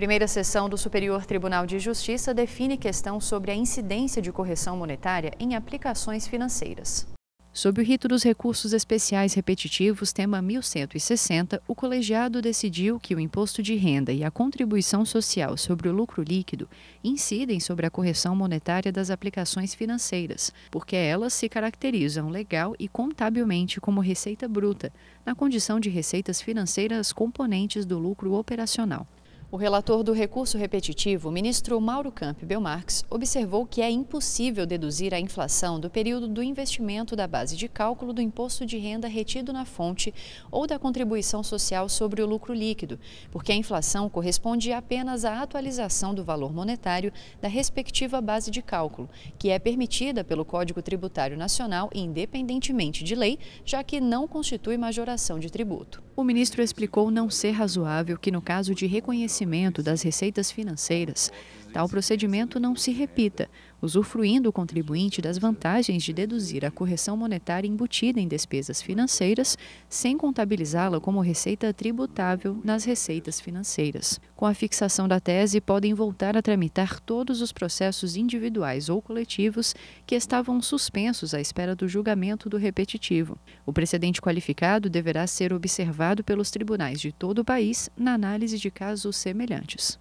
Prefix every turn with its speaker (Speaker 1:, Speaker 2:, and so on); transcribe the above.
Speaker 1: Primeira sessão do Superior Tribunal de Justiça define questão sobre a incidência de correção monetária em aplicações financeiras. Sob o rito dos recursos especiais repetitivos, tema 1160, o colegiado decidiu que o imposto de renda e a contribuição social sobre o lucro líquido incidem sobre a correção monetária das aplicações financeiras, porque elas se caracterizam legal e contabilmente como receita bruta, na condição de receitas financeiras componentes do lucro operacional. O relator do recurso repetitivo, ministro Mauro Camp Belmarx, observou que é impossível deduzir a inflação do período do investimento da base de cálculo do imposto de renda retido na fonte ou da contribuição social sobre o lucro líquido, porque a inflação corresponde apenas à atualização do valor monetário da respectiva base de cálculo, que é permitida pelo Código Tributário Nacional independentemente de lei, já que não constitui majoração de tributo. O ministro explicou não ser razoável que, no caso de reconhecimento das receitas financeiras tal procedimento não se repita, usufruindo o contribuinte das vantagens de deduzir a correção monetária embutida em despesas financeiras, sem contabilizá-la como receita tributável nas receitas financeiras. Com a fixação da tese, podem voltar a tramitar todos os processos individuais ou coletivos que estavam suspensos à espera do julgamento do repetitivo. O precedente qualificado deverá ser observado pelos tribunais de todo o país na análise de casos semelhantes.